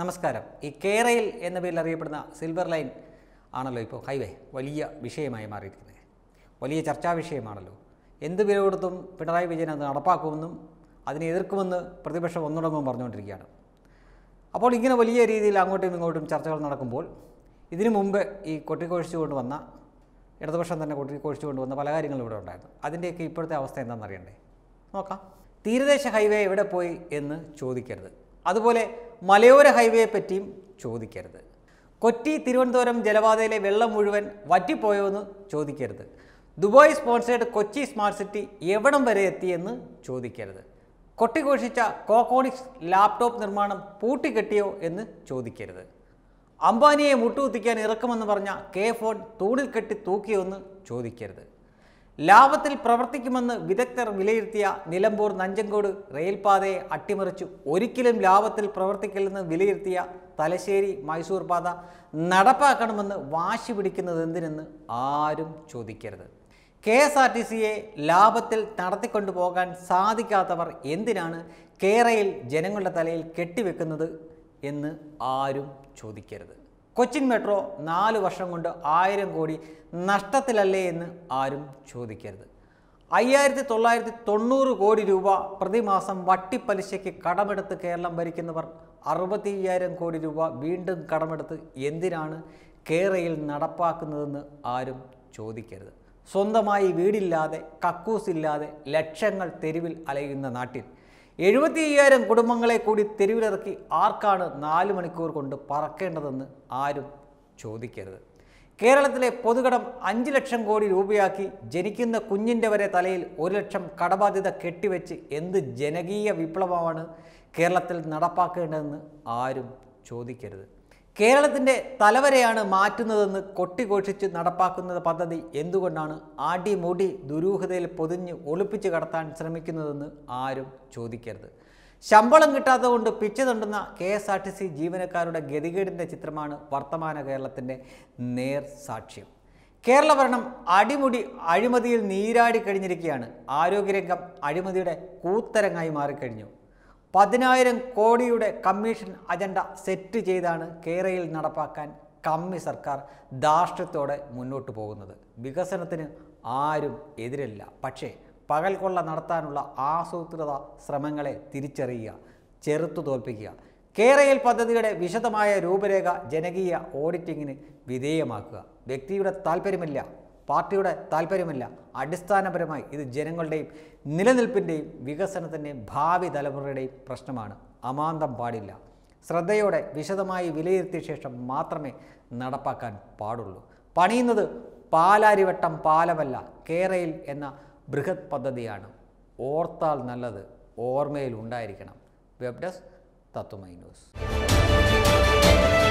നമസ്കാരം ഈ കേരയിൽ എന്ന പേരിൽ അറിയപ്പെടുന്ന സിൽവർ ലൈൻ ആണല്ലോ ഇപ്പോൾ ഹൈവേ വലിയ വിഷയമായി മാറിയിരിക്കുന്നത് വലിയ ചർച്ചാ വിഷയമാണല്ലോ എന്ത് വില കൊടുത്തും പിണറായി വിജയൻ അത് നടപ്പാക്കുമെന്നും അതിനെ എതിർക്കുമെന്ന് പ്രതിപക്ഷം ഒന്നുടങ്കും പറഞ്ഞുകൊണ്ടിരിക്കുകയാണ് അപ്പോൾ ഇങ്ങനെ വലിയ രീതിയിൽ അങ്ങോട്ടും ഇങ്ങോട്ടും ചർച്ചകൾ നടക്കുമ്പോൾ ഇതിനു മുമ്പ് ഈ കൊട്ടിക്കൊഴിച്ചു വന്ന ഇടതുപക്ഷം തന്നെ കൊട്ടിക്കൊഴിച്ചു വന്ന പല കാര്യങ്ങളും ഇവിടെ ഉണ്ടായിരുന്നു അതിൻ്റെയൊക്കെ ഇപ്പോഴത്തെ അവസ്ഥ എന്താണെന്ന് അറിയണ്ടേ നോക്കാം തീരദേശ ഹൈവേ എവിടെ പോയി എന്ന് ചോദിക്കരുത് അതുപോലെ മലയോര ഹൈവേയെ പറ്റിയും ചോദിക്കരുത് കൊച്ചി തിരുവനന്തപുരം ജലപാതയിലെ വെള്ളം മുഴുവൻ വറ്റിപ്പോയോ എന്ന് ചോദിക്കരുത് Dubai sponsored Kochi smart city എവിടം വരെ എത്തിയെന്ന് ചോദിക്കരുത് കൊട്ടിഘോഷിച്ച കോക്കോണിക്സ് ലാപ്ടോപ്പ് നിർമ്മാണം പൂട്ടിക്കെട്ടിയോ എന്ന് ചോദിക്കരുത് അംബാനിയെ മുട്ടുകുത്തിക്കാൻ ഇറക്കുമെന്ന് പറഞ്ഞ കെ ഫോൺ തൂണിൽ കെട്ടി തൂക്കിയോ എന്ന് ചോദിക്കരുത് ലാഭത്തിൽ പ്രവർത്തിക്കുമെന്ന് വിദഗ്ധർ വിലയിരുത്തിയ നിലമ്പൂർ നഞ്ചങ്കോട് റെയിൽപാതയെ അട്ടിമറിച്ചു ഒരിക്കലും ലാഭത്തിൽ പ്രവർത്തിക്കില്ലെന്ന് വിലയിരുത്തിയ തലശ്ശേരി മൈസൂർ പാത നടപ്പാക്കണമെന്ന് വാശി പിടിക്കുന്നത് എന്തിനെന്ന് ആരും ചോദിക്കരുത് കെ എസ് ആർ ടി സിയെ ലാഭത്തിൽ നടത്തിക്കൊണ്ടു പോകാൻ സാധിക്കാത്തവർ എന്തിനാണ് കേരയിൽ ജനങ്ങളുടെ തലയിൽ കെട്ടിവെക്കുന്നത് എന്ന് ആരും ചോദിക്കരുത് കൊച്ചിൻ മെട്രോ നാല് വർഷം കൊണ്ട് ആയിരം കോടി നഷ്ടത്തിലല്ലേ എന്ന് ആരും ചോദിക്കരുത് അയ്യായിരത്തി തൊള്ളായിരത്തി തൊണ്ണൂറ് കോടി രൂപ പ്രതിമാസം വട്ടിപ്പലിശയ്ക്ക് കടമെടുത്ത് കേരളം ഭരിക്കുന്നവർ അറുപത്തി അയ്യായിരം കോടി രൂപ വീണ്ടും കടമെടുത്ത് എന്തിനാണ് കേരളയിൽ നടപ്പാക്കുന്നതെന്ന് ആരും ചോദിക്കരുത് സ്വന്തമായി വീടില്ലാതെ കക്കൂസില്ലാതെ ലക്ഷങ്ങൾ തെരുവിൽ അലയുന്ന നാട്ടിൽ എഴുപത്തി അയ്യായിരം കുടുംബങ്ങളെ കൂടി തെരുവിലിറക്കി ആർക്കാണ് നാല് മണിക്കൂർ കൊണ്ട് പറക്കേണ്ടതെന്ന് ആരും ചോദിക്കരുത് കേരളത്തിലെ പൊതുകടം അഞ്ച് ലക്ഷം കോടി രൂപയാക്കി ജനിക്കുന്ന കുഞ്ഞിൻ്റെ വരെ തലയിൽ ഒരു ലക്ഷം കടബാധ്യത കെട്ടിവെച്ച് എന്ത് ജനകീയ വിപ്ലവമാണ് കേരളത്തിൽ നടപ്പാക്കേണ്ടതെന്ന് ആരും ചോദിക്കരുത് കേരളത്തിൻ്റെ തലവരെയാണ് മാറ്റുന്നതെന്ന് കൊട്ടിഘോഷിച്ച് നടപ്പാക്കുന്ന പദ്ധതി എന്തുകൊണ്ടാണ് അടിമുടി ദുരൂഹതയിൽ പൊതിഞ്ഞ് ഒളിപ്പിച്ച് കടത്താൻ ശ്രമിക്കുന്നതെന്ന് ആരും ചോദിക്കരുത് ശമ്പളം കിട്ടാത്തത് കൊണ്ട് പിച്ചു തണ്ടുന്ന K S R T C ജീവനക്കാരുടെ ഗതികേടിൻ്റെ ചിത്രമാണ് വർത്തമാന കേരളത്തിൻ്റെ നേർ സാക്ഷ്യം കേരള ഭരണം അടിമുടി അഴിമതിയിൽ നീരാടി കഴിഞ്ഞിരിക്കുകയാണ് ആരോഗ്യരംഗം അഴിമതിയുടെ കൂത്തരങ്ങായി മാറിക്കഴിഞ്ഞു പതിനായിരം കോടിയുടെ കമ്മീഷൻ അജണ്ട സെറ്റ് ചെയ്താണ് കേരളയിൽ നടപ്പാക്കാൻ കമ്മി സർക്കാർ ധാർഷ്ട്യത്തോടെ മുന്നോട്ട് പോകുന്നത് വികസനത്തിന് ആരും എതിരല്ല പക്ഷേ പകൽക്കൊള്ള നടത്താനുള്ള ആസൂത്രിത ശ്രമങ്ങളെ തിരിച്ചറിയുക ചെറുത്തു തോൽപ്പിക്കുക കേരയിൽ പദ്ധതിയുടെ വിശദമായ രൂപരേഖ ജനകീയ ഓഡിറ്റിങ്ങിന് വിധേയമാക്കുക വ്യക്തിയുടെ താല്പര്യമില്ല പാർട്ടിയുടെ താല്പര്യമല്ല അടിസ്ഥാനപരമായി ഇത് ജനങ്ങളുടെയും നിലനിൽപ്പിൻ്റെയും വികസനത്തിൻ്റെയും ഭാവി തലമുറയുടെയും പ്രശ്നമാണ് അമാന്തം പാടില്ല ശ്രദ്ധയോടെ വിശദമായി വിലയിരുത്തിയ ശേഷം മാത്രമേ നടപ്പാക്കാൻ പാടുള്ളൂ പണിയുന്നത് പാലാരിവട്ടം പാലമല്ല കേരയിൽ എന്ന ബൃഹത് പദ്ധതിയാണ് ഓർത്താൽ നല്ലത് ഓർമ്മയിൽ ഉണ്ടായിരിക്കണം വെബ് ഡെസ്ക് തത്വമൈ ന്യൂസ്